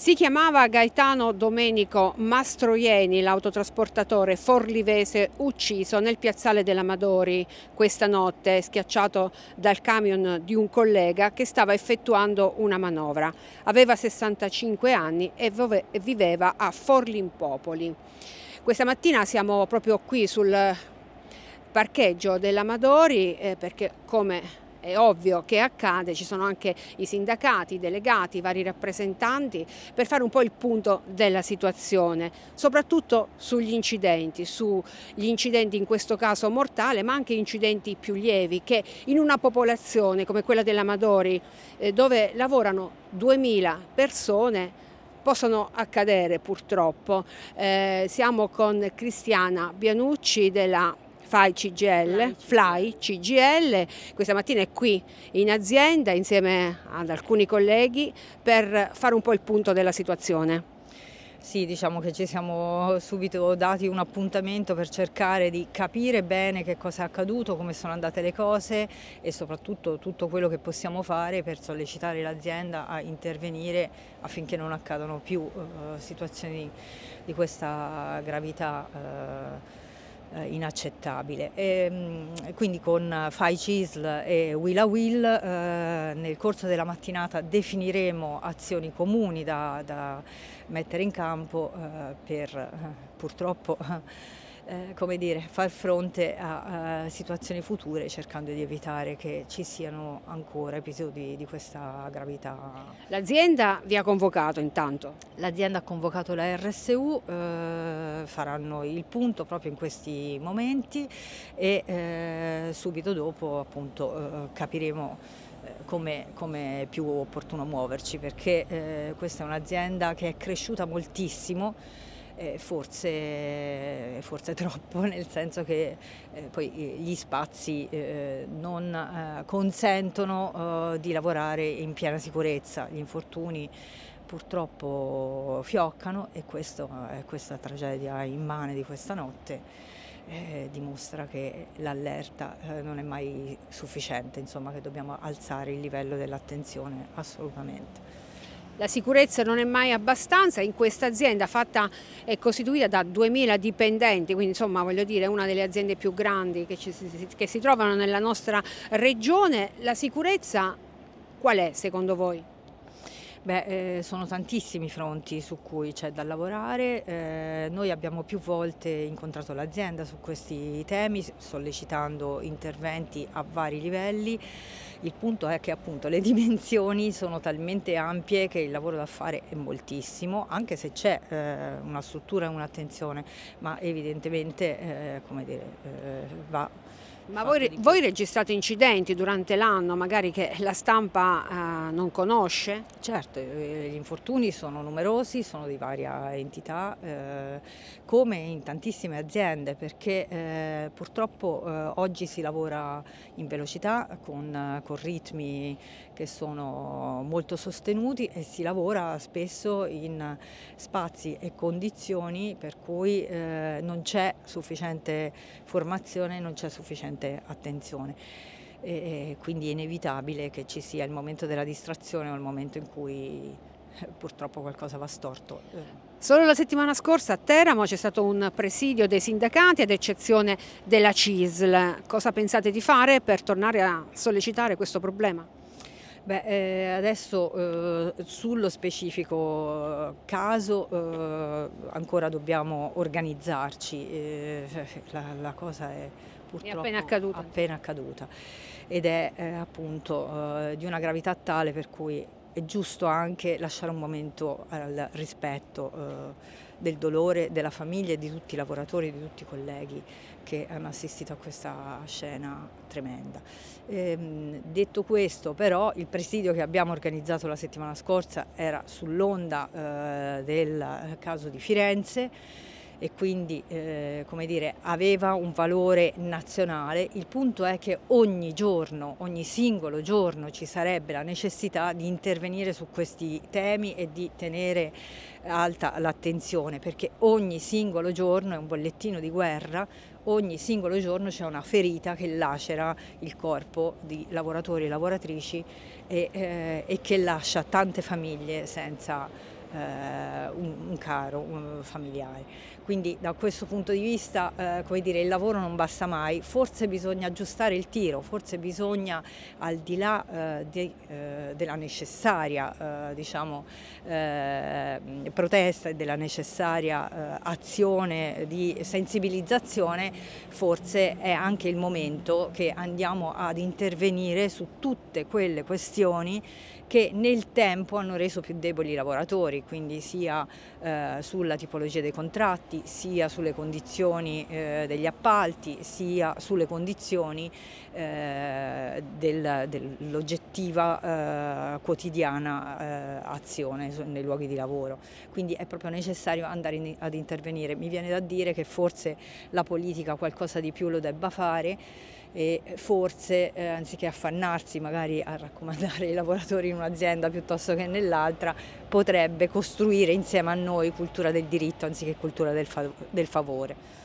Si chiamava Gaetano Domenico Mastroieni, l'autotrasportatore forlivese ucciso nel piazzale dell'Amadori questa notte, schiacciato dal camion di un collega che stava effettuando una manovra. Aveva 65 anni e viveva a Forlimpopoli. Questa mattina siamo proprio qui sul parcheggio dell'Amadori eh, perché come è ovvio che accade, ci sono anche i sindacati, i delegati, i vari rappresentanti per fare un po' il punto della situazione, soprattutto sugli incidenti, sugli incidenti in questo caso mortale ma anche incidenti più lievi che in una popolazione come quella dell'Amadori eh, dove lavorano 2000 persone possono accadere purtroppo. Eh, siamo con Cristiana Bianucci della Fly CGL, Fly CGL, questa mattina è qui in azienda insieme ad alcuni colleghi per fare un po' il punto della situazione. Sì, diciamo che ci siamo subito dati un appuntamento per cercare di capire bene che cosa è accaduto, come sono andate le cose e soprattutto tutto quello che possiamo fare per sollecitare l'azienda a intervenire affinché non accadano più eh, situazioni di questa gravità. Eh, eh, inaccettabile. E, ehm, quindi con Fai Cisl e Willa Will eh, nel corso della mattinata definiremo azioni comuni da, da mettere in campo eh, per eh, purtroppo Eh, come dire, far fronte a, a, situazioni future cercando di evitare che ci siano ancora episodi di questa gravità. L'azienda vi ha convocato intanto? L'azienda ha convocato la RSU, eh, faranno il punto proprio in questi momenti e eh, subito dopo appunto eh, capiremo eh, come, è più opportuno muoverci perché questa è un'azienda che è cresciuta moltissimo eh, forse, forse, troppo, nel senso che eh, poi eh, gli spazi eh, non eh, consentono eh, di lavorare in piena sicurezza, gli infortuni purtroppo fioccano e questo, questa tragedia immane di questa notte. Eh, dimostra che l'allerta eh, non è mai sufficiente, insomma che dobbiamo alzare il livello dell'attenzione assolutamente. La sicurezza non è mai abbastanza, in questa azienda fatta e costituita da 2000 dipendenti, quindi insomma voglio dire una delle aziende più grandi che, ci, che si trovano nella nostra regione, la sicurezza qual è secondo voi? Beh, eh, sono tantissimi i fronti su cui c'è da lavorare. Eh, noi abbiamo più volte incontrato l'azienda su questi temi, sollecitando interventi a vari livelli. Il punto è che appunto le dimensioni sono talmente ampie che il lavoro da fare è moltissimo, anche se c'è eh, una struttura e un'attenzione, ma evidentemente eh, dire, eh, va ma voi, voi, registrate incidenti durante l'anno, magari che la stampa eh, non conosce? Certo, eh, eh, gli infortuni sono numerosi, sono di varia entità, eh, come in tantissime aziende, perché eh, purtroppo eh, oggi si lavora in velocità, con, con, ritmi che sono molto sostenuti e si lavora spesso in spazi e condizioni per cui non c'è sufficiente formazione, non c'è sufficiente costante attenzione. E quindi è inevitabile che ci sia il momento della distrazione o il momento in cui eh, purtroppo qualcosa va storto. Solo la settimana scorsa a Teramo c'è stato un presidio dei sindacati ad eccezione della CISL. Cosa pensate di fare per tornare a sollecitare questo problema? Beh, eh, adesso eh, sullo specifico eh, caso eh, ancora dobbiamo organizzarci, eh, la, la cosa è purtroppo è appena accaduta. Appena accaduta. Ed è eh, appunto eh, di una gravità tale per cui è giusto anche lasciare un momento al rispetto eh, del dolore della famiglia e di tutti i lavoratori, di tutti i colleghi che hanno assistito a questa scena tremenda. Ehm, detto questo, però, il presidio che abbiamo organizzato la settimana scorsa era sull'onda eh, del caso di Firenze e quindi eh, come dire, aveva un valore nazionale. Il punto è che ogni giorno, ogni singolo giorno ci sarebbe la necessità di intervenire su questi temi e di tenere alta l'attenzione perché ogni singolo giorno è un bollettino di guerra, ogni singolo giorno c'è una ferita che lacera il corpo di lavoratori e lavoratrici e, eh, e che lascia tante famiglie senza eh, un, un, caro un familiare. Quindi da questo punto di vista eh, come dire, il lavoro non basta mai, forse bisogna aggiustare il tiro, forse bisogna al di là eh, de, della necessaria diciamo, protesta e della necessaria azione di sensibilizzazione, forse è anche il momento che andiamo ad intervenire su tutte quelle questioni che nel tempo hanno reso più deboli i lavoratori, quindi sia eh, sulla tipologia dei contratti, sia sulle condizioni eh, degli appalti, sia sulle condizioni eh, del, dell'oggettiva eh, quotidiana eh, azione nei luoghi di lavoro. Quindi è proprio necessario andare in, ad intervenire. Mi viene da dire che forse la politica qualcosa di più lo debba fare e forse eh, anziché affannarsi magari a raccomandare i lavoratori in un'azienda piuttosto che nell'altra, potrebbe costruire insieme a noi cultura del diritto anziché cultura del, fav del favore.